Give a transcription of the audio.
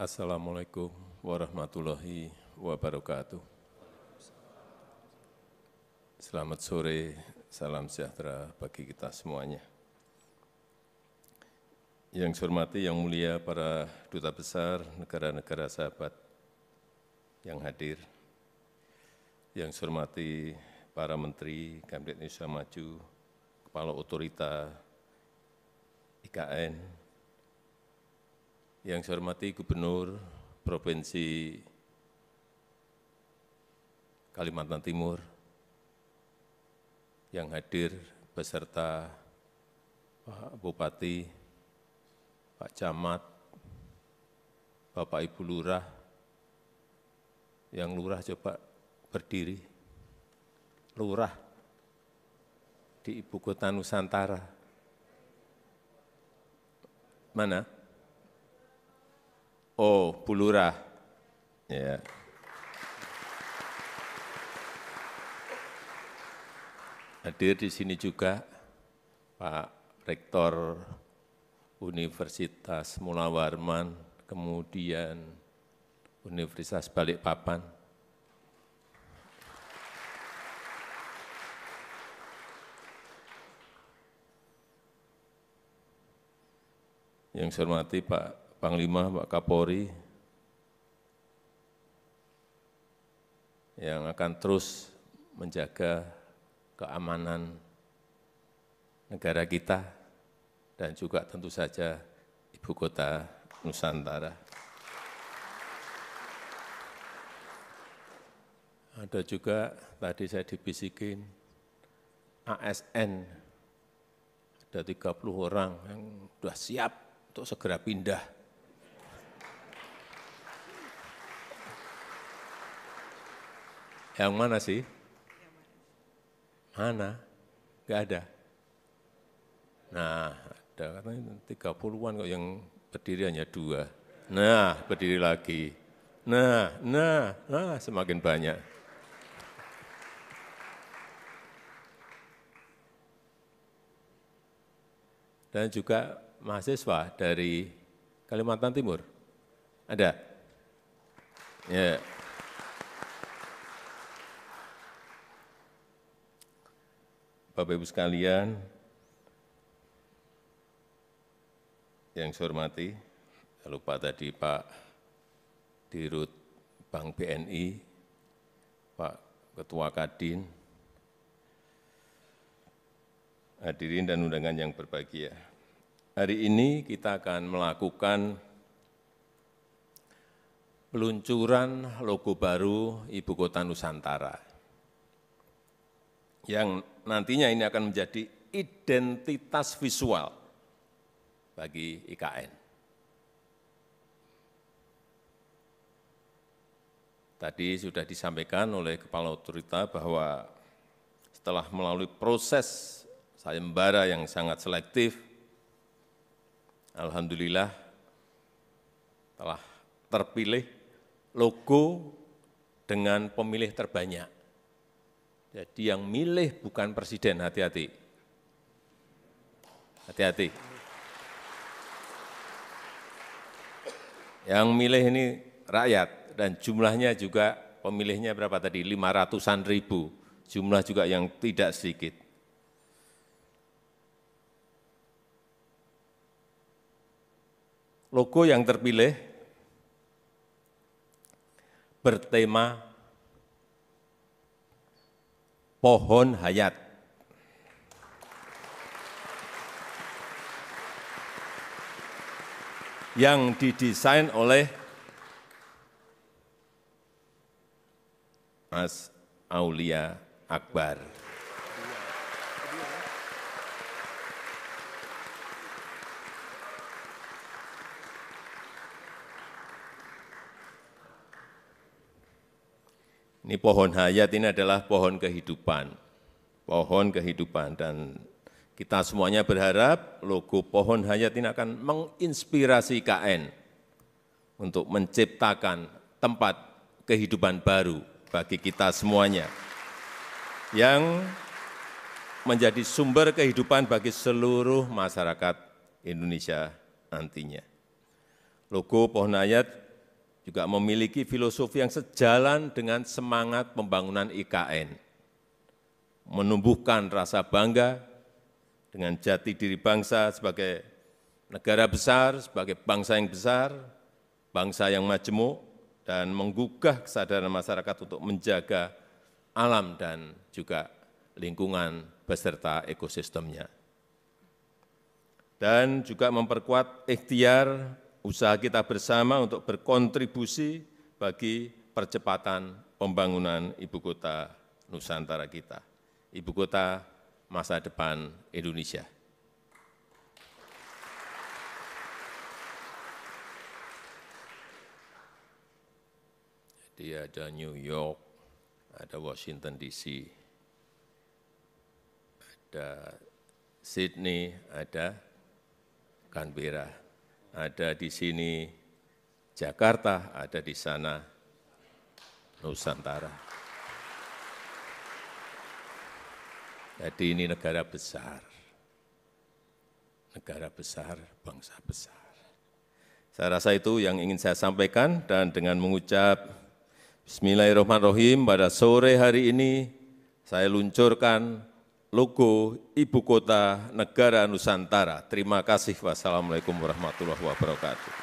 Assalamualaikum warahmatullahi wabarakatuh. Selamat sore, salam sejahtera bagi kita semuanya. Yang saya hormati, yang mulia para duta besar negara-negara sahabat yang hadir, yang saya hormati para menteri Kabinet Indonesia Maju, Kepala Otorita IKN, yang saya hormati Gubernur Provinsi Kalimantan Timur yang hadir beserta Pak Bupati, Pak Camat, Bapak Ibu Lurah, yang lurah coba berdiri, lurah di ibu kota Nusantara. Mana? oh Pulura. Ya. Hadir di sini juga Pak Rektor Universitas Mula Warman, kemudian Universitas Balikpapan. Yang saya hormati Pak Panglima, Pak Kapolri, yang akan terus menjaga keamanan negara kita dan juga tentu saja ibu kota Nusantara. Ada juga tadi saya dibisikin ASN ada 30 orang yang sudah siap untuk segera pindah Yang mana sih? Mana? Gak ada. Nah, ada katanya tiga an kok yang berdiri hanya dua. Nah, berdiri lagi. Nah, nah, nah, semakin banyak. Dan juga mahasiswa dari Kalimantan Timur. Ada? Ya. Yeah. Bapak-Ibu sekalian, yang saya hormati, saya lupa tadi Pak Dirut Bank BNI, Pak Ketua Kadin, hadirin dan undangan yang berbahagia. Hari ini kita akan melakukan peluncuran logo baru Ibu Kota Nusantara yang nantinya ini akan menjadi identitas visual bagi IKN. Tadi sudah disampaikan oleh Kepala Otorita bahwa setelah melalui proses sayembara yang sangat selektif, Alhamdulillah telah terpilih logo dengan pemilih terbanyak. Jadi yang milih bukan presiden, hati-hati. Hati-hati. Yang milih ini rakyat, dan jumlahnya juga pemilihnya berapa tadi? 500-an ribu. Jumlah juga yang tidak sedikit. Logo yang terpilih bertema pohon hayat. yang didesain oleh Mas Aulia Akbar. Ini pohon hayat ini adalah pohon kehidupan, pohon kehidupan dan kita semuanya berharap logo pohon hayat ini akan menginspirasi KN untuk menciptakan tempat kehidupan baru bagi kita semuanya yang menjadi sumber kehidupan bagi seluruh masyarakat Indonesia nantinya. Logo pohon hayat juga memiliki filosofi yang sejalan dengan semangat pembangunan IKN, menumbuhkan rasa bangga dengan jati diri bangsa sebagai negara besar, sebagai bangsa yang besar, bangsa yang majemuk, dan menggugah kesadaran masyarakat untuk menjaga alam dan juga lingkungan beserta ekosistemnya. Dan juga memperkuat ikhtiar usaha kita bersama untuk berkontribusi bagi percepatan pembangunan ibu kota Nusantara kita, ibu kota masa depan Indonesia. Jadi ada New York, ada Washington DC, ada Sydney, ada Canberra ada di sini Jakarta, ada di sana Nusantara. Jadi ini negara besar, negara besar, bangsa besar. Saya rasa itu yang ingin saya sampaikan dan dengan mengucap Bismillahirrahmanirrahim pada sore hari ini saya luncurkan logo Ibu Kota Negara Nusantara. Terima kasih. Wassalamualaikum warahmatullahi wabarakatuh.